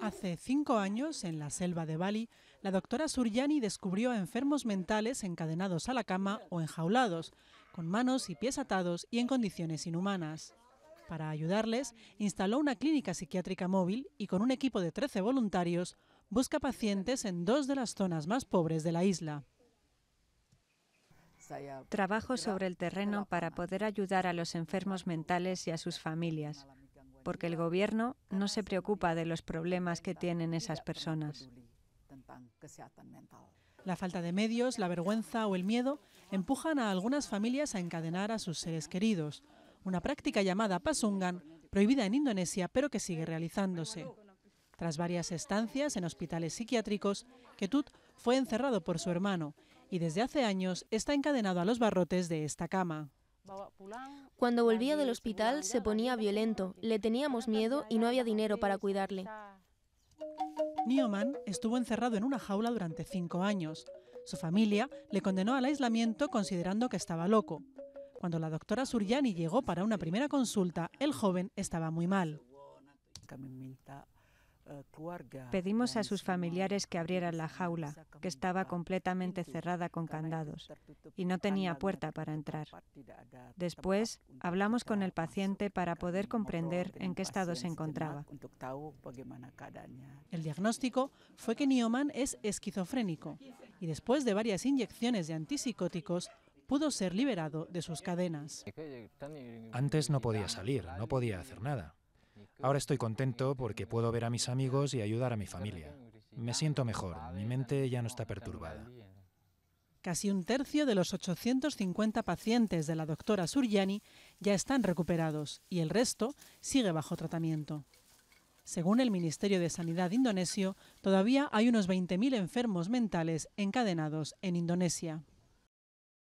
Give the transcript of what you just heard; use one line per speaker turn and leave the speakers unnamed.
Hace cinco años, en la selva de Bali, la doctora Suryani descubrió a enfermos mentales encadenados a la cama o enjaulados, con manos y pies atados y en condiciones inhumanas. Para ayudarles, instaló una clínica psiquiátrica móvil y con un equipo de 13 voluntarios busca
pacientes en dos de las zonas más pobres de la isla. Trabajo sobre el terreno para poder ayudar a los enfermos mentales y a sus familias porque el gobierno no se preocupa de los problemas que tienen esas personas. La falta de medios, la vergüenza o el miedo empujan
a algunas familias a encadenar a sus seres queridos, una práctica llamada pasungan, prohibida en Indonesia pero que sigue realizándose. Tras varias estancias en hospitales psiquiátricos, Ketut fue encerrado por su hermano y desde hace años está encadenado a los barrotes de esta cama. Cuando volvía del hospital se ponía violento, le teníamos miedo y no había dinero para cuidarle. Nioman estuvo encerrado en una jaula durante cinco años. Su familia le condenó al aislamiento considerando que estaba loco. Cuando la doctora Suryani llegó para una primera consulta, el joven
estaba muy mal. Pedimos a sus familiares que abrieran la jaula, que estaba completamente cerrada con candados y no tenía puerta para entrar. Después, hablamos con el paciente para poder comprender en qué estado se encontraba. El diagnóstico fue que
Nioman es esquizofrénico y después de varias inyecciones de antipsicóticos, pudo ser liberado de sus cadenas.
Antes no podía salir, no podía hacer nada. Ahora estoy contento porque puedo ver a mis amigos y ayudar a mi familia. Me siento mejor, mi mente ya no está perturbada.
Casi un tercio de los 850 pacientes de la doctora Suryani ya están recuperados y el resto sigue bajo tratamiento. Según el Ministerio de Sanidad indonesio, todavía hay unos 20.000 enfermos mentales encadenados en Indonesia.